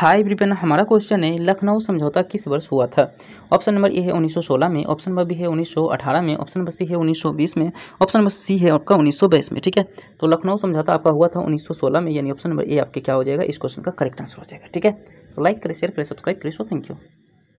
high ब्रिपेन हमारा question है लखनऊ समझौता किस वर्ष हुआ था ऑप्शन नंबर ए है 1916 में ऑप्शन नंबर बी है 1918 में ऑप्शन नंबर सी है 1920 में ऑप्शन नंबर सी है आपका 1922 में ठीक है तो लखनऊ समझौता आपका हुआ था 1916 में यानी ऑप्शन नंबर ए आपके क्या हो जाएगा इस क्वेश्चन का करेक्ट आंसर हो जाएगा ठीक है तो लाइक करें शेयर करें सब्सक्राइब करें सो थैंक यू